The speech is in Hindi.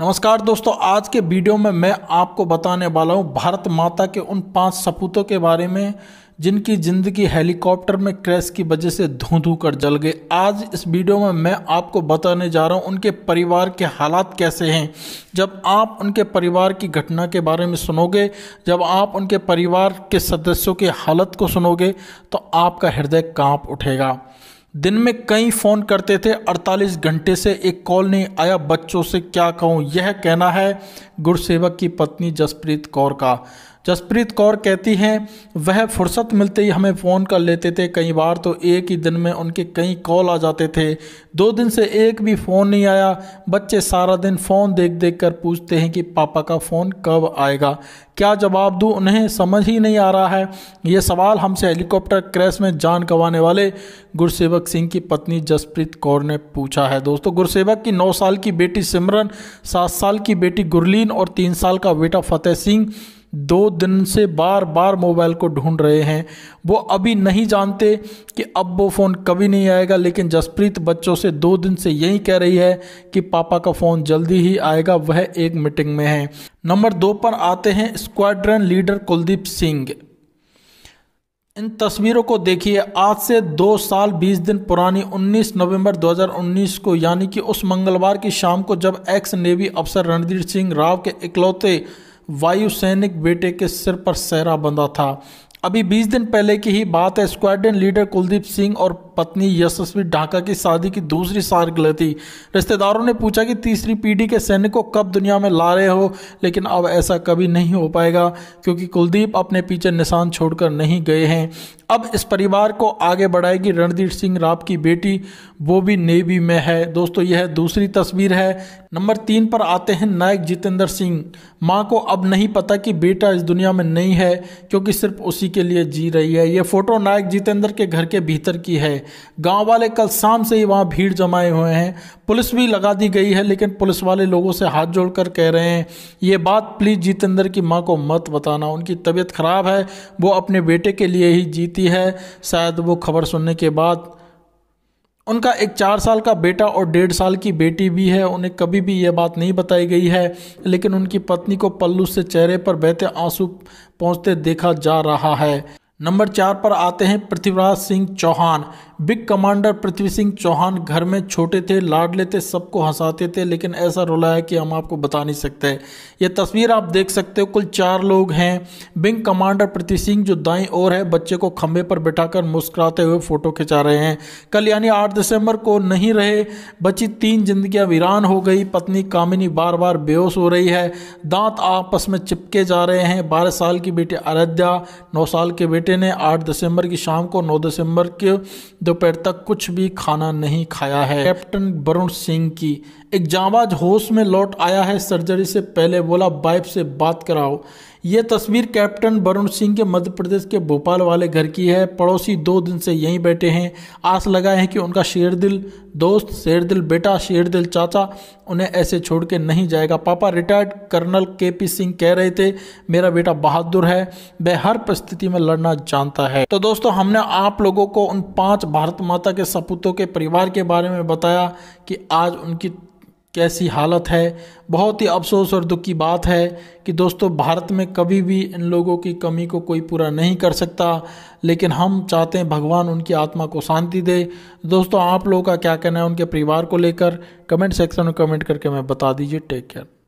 नमस्कार दोस्तों आज के वीडियो में मैं आपको बताने वाला हूँ भारत माता के उन पांच सपूतों के बारे में जिनकी ज़िंदगी हेलीकॉप्टर में क्रैश की वजह से धू धू कर जल गए आज इस वीडियो में मैं आपको बताने जा रहा हूँ उनके परिवार के हालात कैसे हैं जब आप उनके परिवार की घटना के बारे में सुनोगे जब आप उनके परिवार के सदस्यों की हालत को सुनोगे तो आपका हृदय कांप उठेगा दिन में कई फ़ोन करते थे 48 घंटे से एक कॉल नहीं आया बच्चों से क्या कहूँ यह कहना है गुरसेवक की पत्नी जसप्रीत कौर का जसप्रीत कौर कहती हैं वह फुर्सत मिलते ही हमें फ़ोन कर लेते थे कई बार तो एक ही दिन में उनके कई कॉल आ जाते थे दो दिन से एक भी फ़ोन नहीं आया बच्चे सारा दिन फ़ोन देख देख कर पूछते हैं कि पापा का फ़ोन कब आएगा क्या जवाब दूँ उन्हें समझ ही नहीं आ रहा है ये सवाल हमसे हेलीकॉप्टर क्रैश में जान गंवाने वाले गुरसेवक सिंह की पत्नी जसप्रीत कौर ने पूछा है दोस्तों गुरसेवक की नौ साल की बेटी सिमरन सात साल की बेटी गुरलीन और तीन साल का बेटा फतेह सिंह दो दिन से बार बार मोबाइल को ढूंढ रहे हैं वो अभी नहीं जानते कि अब वो फ़ोन कभी नहीं आएगा लेकिन जसप्रीत बच्चों से दो दिन से यही कह रही है कि पापा का फ़ोन जल्दी ही आएगा वह एक मीटिंग में है नंबर दो पर आते हैं स्क्वाड्रन लीडर कुलदीप सिंह इन तस्वीरों को देखिए आज से दो साल बीस दिन पुरानी 19 नवंबर 2019 को यानी कि उस मंगलवार की शाम को जब एक्स नेवी अफसर रणधीर सिंह राव के इकलौते वायु सैनिक बेटे के सिर पर सहरा बंधा था अभी 20 दिन पहले की ही बात है स्क्वाड्रन लीडर कुलदीप सिंह और पत्नी यशस्वी ढाका की शादी की दूसरी सालगिरह थी रिश्तेदारों ने पूछा कि तीसरी पीढ़ी के सैनिकों कब दुनिया में ला रहे हो लेकिन अब ऐसा कभी नहीं हो पाएगा क्योंकि कुलदीप अपने पीछे निशान छोड़कर नहीं गए हैं अब इस परिवार को आगे बढ़ाएगी रणधीर सिंह राव की बेटी वो भी नेवी में है दोस्तों यह दूसरी तस्वीर है नंबर तीन पर आते हैं नायक जितेंद्र सिंह माँ को अब नहीं पता कि बेटा इस दुनिया में नहीं है क्योंकि सिर्फ उसी के लिए जी रही है ये फोटो नायक जितेंद्र के घर के भीतर की है गांव वाले कल शाम से ही वहां भीड़ जमाए हुए हैं पुलिस भी लगा दी गई है लेकिन पुलिस वाले लोगों से हाथ जोड़कर कह रहे हैं ये बात प्लीज़ जितेंद्र की माँ को मत बताना उनकी तबीयत ख़राब है वो अपने बेटे के लिए ही जीती है शायद वो खबर सुनने के बाद उनका एक चार साल का बेटा और डेढ़ साल की बेटी भी है उन्हें कभी भी ये बात नहीं बताई गई है लेकिन उनकी पत्नी को पल्लू से चेहरे पर बहते आंसू पहुंचते देखा जा रहा है नंबर चार पर आते हैं पृथ्वीराज सिंह चौहान बिग कमांडर पृथ्वी सिंह चौहान घर में छोटे थे लाड लेते सबको हंसाते थे लेकिन ऐसा रोला है कि हम आपको बता नहीं सकते ये तस्वीर आप देख सकते हो कुल चार लोग हैं बिग कमांडर पृथ्वी सिंह जो दाई ओर है बच्चे को खंभे पर बिठाकर मुस्कुराते हुए फोटो खिंचा रहे हैं कल यानी आठ दिसंबर को नहीं रहे बची तीन जिंदगियाँ वीरान हो गई पत्नी कामिनी बार बार बेहोश हो रही है दांत आपस में चिपके जा रहे हैं बारह साल की बेटी आराध्या नौ साल के बेटे बेटे ने 8 दिसंबर की शाम को 9 दिसंबर के दोपहर तक कुछ भी खाना नहीं खाया है कैप्टन वरुण सिंह की एक जांबाज होश में लौट आया है सर्जरी से पहले बोला वाइफ से बात कराओ ये तस्वीर कैप्टन वरुण सिंह के मध्य प्रदेश के भोपाल वाले घर की है पड़ोसी दो दिन से यहीं बैठे हैं आस लगाए हैं कि उनका शेर दिल दोस्त शेर दिल बेटा शेर दिल चाचा उन्हें ऐसे छोड़ के नहीं जाएगा पापा retired colonel K P Singh कह रहे थे मेरा बेटा बहादुर है वह हर परिस्थिति में लड़ना जानता है तो दोस्तों हमने आप लोगों को उन पाँच भारत माता के सपूतों के परिवार के बारे में बताया कि आज उनकी कैसी हालत है बहुत ही अफसोस और दुख की बात है कि दोस्तों भारत में कभी भी इन लोगों की कमी को कोई पूरा नहीं कर सकता लेकिन हम चाहते हैं भगवान उनकी आत्मा को शांति दे दोस्तों आप लोगों का क्या कहना है उनके परिवार को लेकर कमेंट सेक्शन में कमेंट करके हमें बता दीजिए टेक केयर